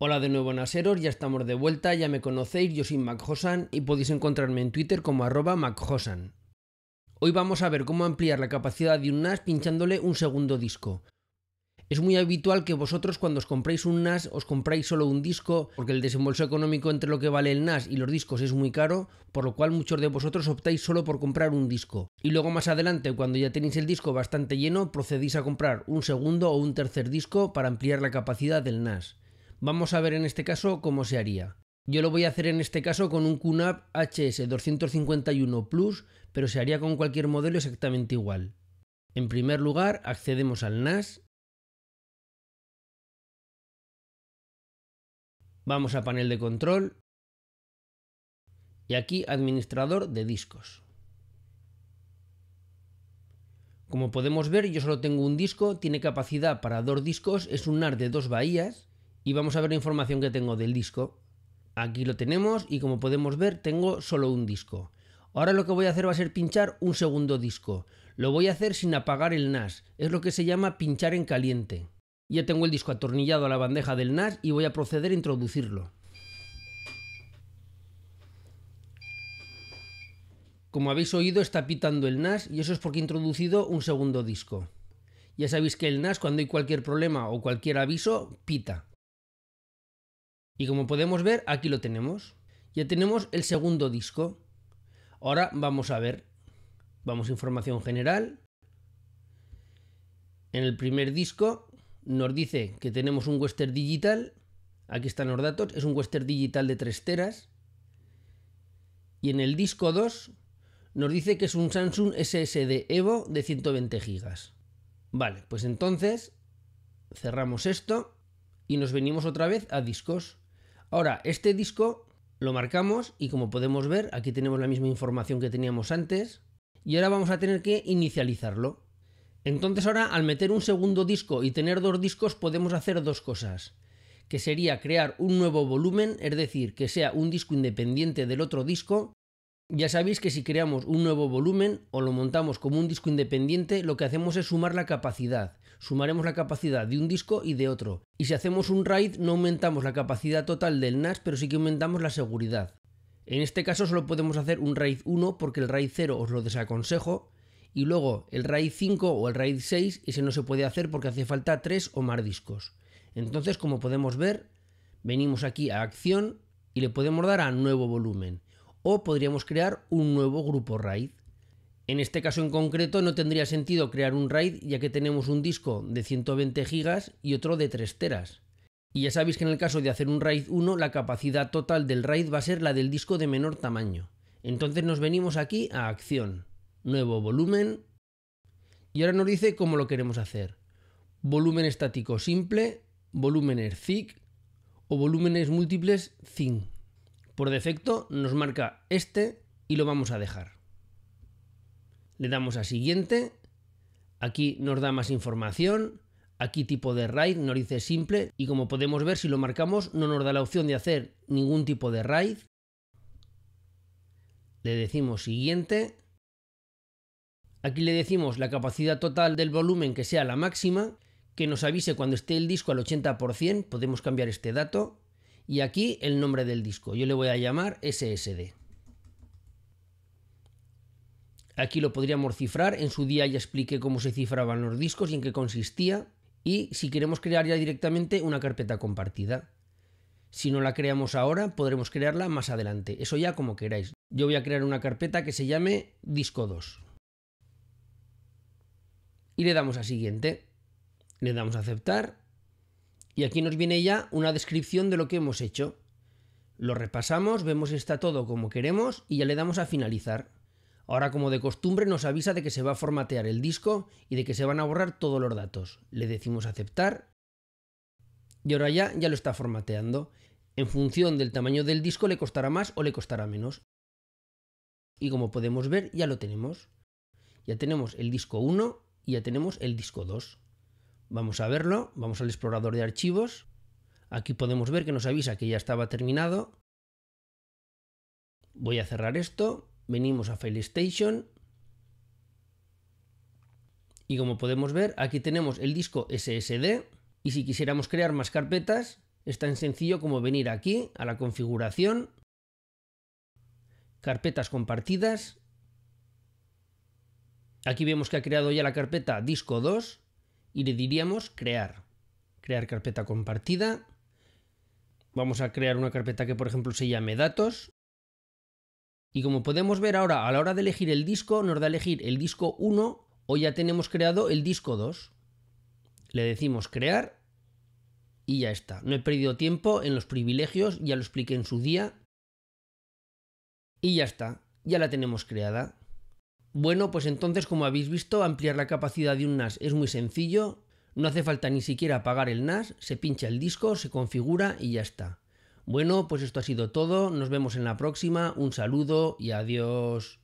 Hola de nuevo Naseros, ya estamos de vuelta, ya me conocéis, yo soy MacHosan y podéis encontrarme en Twitter como arroba MacHosan. Hoy vamos a ver cómo ampliar la capacidad de un NAS pinchándole un segundo disco. Es muy habitual que vosotros cuando os compréis un NAS os compráis solo un disco porque el desembolso económico entre lo que vale el NAS y los discos es muy caro, por lo cual muchos de vosotros optáis solo por comprar un disco. Y luego más adelante, cuando ya tenéis el disco bastante lleno, procedís a comprar un segundo o un tercer disco para ampliar la capacidad del NAS. Vamos a ver en este caso cómo se haría. Yo lo voy a hacer en este caso con un QNAP HS251 Plus, pero se haría con cualquier modelo exactamente igual. En primer lugar, accedemos al NAS. Vamos a panel de control. Y aquí, administrador de discos. Como podemos ver, yo solo tengo un disco, tiene capacidad para dos discos, es un NAS de dos bahías y vamos a ver la información que tengo del disco. Aquí lo tenemos y como podemos ver tengo solo un disco. Ahora lo que voy a hacer va a ser pinchar un segundo disco. Lo voy a hacer sin apagar el NAS, es lo que se llama pinchar en caliente. Ya tengo el disco atornillado a la bandeja del NAS y voy a proceder a introducirlo. Como habéis oído está pitando el NAS y eso es porque he introducido un segundo disco. Ya sabéis que el NAS cuando hay cualquier problema o cualquier aviso pita, y como podemos ver, aquí lo tenemos. Ya tenemos el segundo disco. Ahora vamos a ver. Vamos a información general. En el primer disco nos dice que tenemos un Western Digital. Aquí están los datos. Es un Western Digital de 3 teras. Y en el disco 2 nos dice que es un Samsung SSD Evo de 120 GB. Vale, pues entonces cerramos esto y nos venimos otra vez a discos. Ahora, este disco lo marcamos y como podemos ver, aquí tenemos la misma información que teníamos antes y ahora vamos a tener que inicializarlo. Entonces ahora al meter un segundo disco y tener dos discos podemos hacer dos cosas, que sería crear un nuevo volumen, es decir, que sea un disco independiente del otro disco. Ya sabéis que si creamos un nuevo volumen o lo montamos como un disco independiente, lo que hacemos es sumar la capacidad, sumaremos la capacidad de un disco y de otro. Y si hacemos un RAID no aumentamos la capacidad total del NAS, pero sí que aumentamos la seguridad. En este caso solo podemos hacer un RAID 1 porque el RAID 0 os lo desaconsejo, y luego el RAID 5 o el RAID 6 ese no se puede hacer porque hace falta 3 o más discos. Entonces, como podemos ver, venimos aquí a acción y le podemos dar a nuevo volumen. O podríamos crear un nuevo grupo RAID. En este caso en concreto no tendría sentido crear un RAID ya que tenemos un disco de 120 GB y otro de 3 teras. Y ya sabéis que en el caso de hacer un RAID 1 la capacidad total del RAID va a ser la del disco de menor tamaño. Entonces nos venimos aquí a acción, nuevo volumen y ahora nos dice cómo lo queremos hacer. Volumen estático simple, volúmenes thick o volúmenes múltiples thin. Por defecto nos marca este y lo vamos a dejar le damos a siguiente, aquí nos da más información, aquí tipo de raid nos dice simple y como podemos ver si lo marcamos no nos da la opción de hacer ningún tipo de raid. Le decimos siguiente. Aquí le decimos la capacidad total del volumen que sea la máxima, que nos avise cuando esté el disco al 80%, podemos cambiar este dato, y aquí el nombre del disco, yo le voy a llamar SSD. Aquí lo podríamos cifrar, en su día ya expliqué cómo se cifraban los discos y en qué consistía, y si queremos crear ya directamente una carpeta compartida. Si no la creamos ahora, podremos crearla más adelante, eso ya como queráis. Yo voy a crear una carpeta que se llame disco 2. Y le damos a siguiente. Le damos a aceptar. Y aquí nos viene ya una descripción de lo que hemos hecho. Lo repasamos, vemos que está todo como queremos y ya le damos a finalizar. Ahora, como de costumbre, nos avisa de que se va a formatear el disco y de que se van a borrar todos los datos. Le decimos aceptar y ahora ya, ya lo está formateando. En función del tamaño del disco le costará más o le costará menos. Y como podemos ver, ya lo tenemos. Ya tenemos el disco 1 y ya tenemos el disco 2. Vamos a verlo, vamos al explorador de archivos. Aquí podemos ver que nos avisa que ya estaba terminado. Voy a cerrar esto venimos a File Station y como podemos ver aquí tenemos el disco SSD y si quisiéramos crear más carpetas es tan sencillo como venir aquí a la configuración, carpetas compartidas, aquí vemos que ha creado ya la carpeta disco 2 y le diríamos crear, crear carpeta compartida, vamos a crear una carpeta que por ejemplo se llame datos y como podemos ver ahora, a la hora de elegir el disco, nos da elegir el disco 1 o ya tenemos creado el disco 2. Le decimos crear y ya está. No he perdido tiempo en los privilegios, ya lo expliqué en su día. Y ya está, ya la tenemos creada. Bueno, pues entonces como habéis visto, ampliar la capacidad de un NAS es muy sencillo. No hace falta ni siquiera apagar el NAS, se pincha el disco, se configura y ya está. Bueno, pues esto ha sido todo, nos vemos en la próxima, un saludo y adiós.